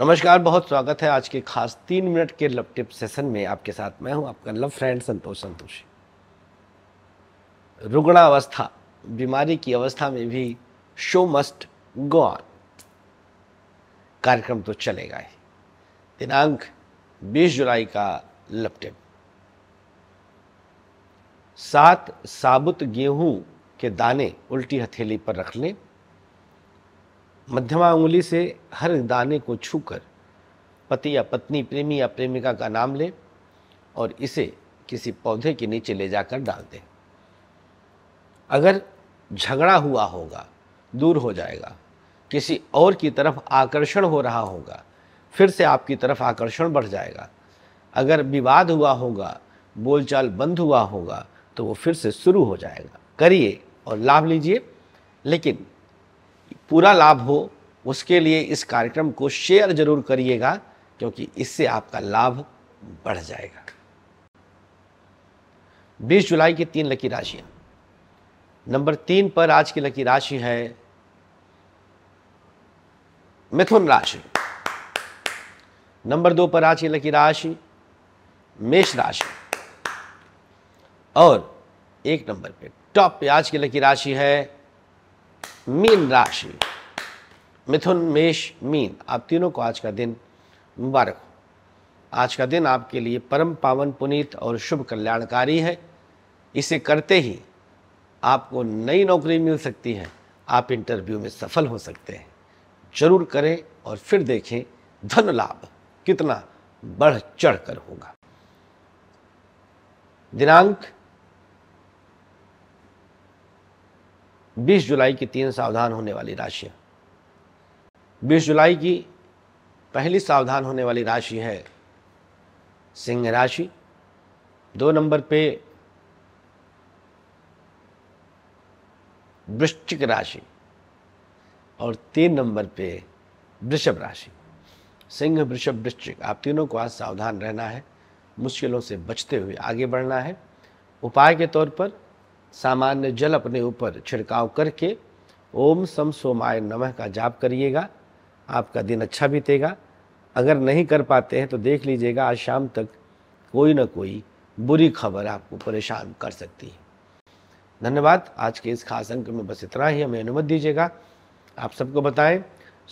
नमस्कार बहुत स्वागत है आज के खास तीन मिनट के लव टिप सेशन में आपके साथ मैं हूं आपका लव फ्रेंड संतोष संतोषी रुग्णावस्था बीमारी की अवस्था में भी शो मस्ट गो ऑन कार्यक्रम तो चलेगा ही दिनांक 20 जुलाई का लव टिप सात साबुत गेहूं के दाने उल्टी हथेली पर रख लें मध्यमा उंगली से हर दाने को छूकर पति या पत्नी प्रेमी या प्रेमिका का नाम लें और इसे किसी पौधे के नीचे ले जाकर डाल दें अगर झगड़ा हुआ होगा दूर हो जाएगा किसी और की तरफ आकर्षण हो रहा होगा फिर से आपकी तरफ आकर्षण बढ़ जाएगा अगर विवाद हुआ होगा बोलचाल बंद हुआ होगा तो वो फिर से शुरू हो जाएगा करिए और लाभ लीजिए लेकिन पूरा लाभ हो उसके लिए इस कार्यक्रम को शेयर जरूर करिएगा क्योंकि इससे आपका लाभ बढ़ जाएगा 20 जुलाई की तीन लकी राशियां नंबर तीन पर आज की लकी राशि है मिथुन राशि नंबर दो पर आज की लकी राशि मेष राशि और एक नंबर पे टॉप पे आज की लकी राशि है मीन राशि मिथुन मेष मीन आप तीनों को आज का दिन मुबारक हो आज का दिन आपके लिए परम पावन पुनीत और शुभ कल्याणकारी है इसे करते ही आपको नई नौकरी मिल सकती है आप इंटरव्यू में सफल हो सकते हैं जरूर करें और फिर देखें धन लाभ कितना बढ़ चढ़ कर होगा दिनांक 20 जुलाई की तीन सावधान होने वाली राशियाँ 20 जुलाई की पहली सावधान होने वाली राशि है सिंह राशि दो नंबर पे वृश्चिक राशि और तीन नंबर पे वृषभ राशि सिंह वृषभ वृश्चिक आप तीनों को आज सावधान रहना है मुश्किलों से बचते हुए आगे बढ़ना है उपाय के तौर पर सामान्य जल अपने ऊपर छिड़काव करके ओम सम सोमाय नमः का जाप करिएगा आपका दिन अच्छा बीतेगा अगर नहीं कर पाते हैं तो देख लीजिएगा आज शाम तक कोई ना कोई बुरी खबर आपको परेशान कर सकती है धन्यवाद आज के इस खास अंक में बस इतना ही हमें अनुमति दीजिएगा आप सबको बताएं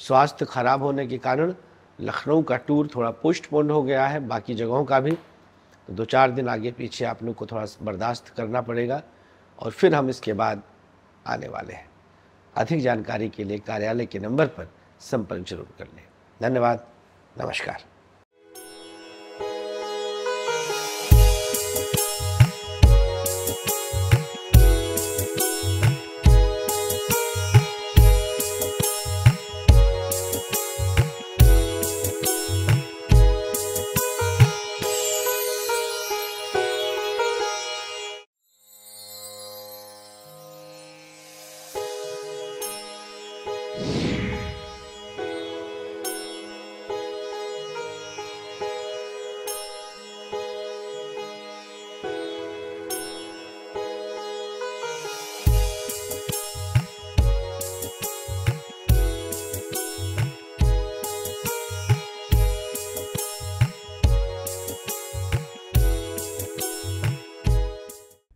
स्वास्थ्य खराब होने के कारण लखनऊ का टूर थोड़ा पोस्टपोन हो गया है बाकी जगहों का भी तो दो चार दिन आगे पीछे आप लोग को थोड़ा बर्दाश्त करना पड़ेगा और फिर हम इसके बाद आने वाले हैं अधिक जानकारी के लिए कार्यालय के नंबर पर संपर्क जरूर कर लें धन्यवाद नमस्कार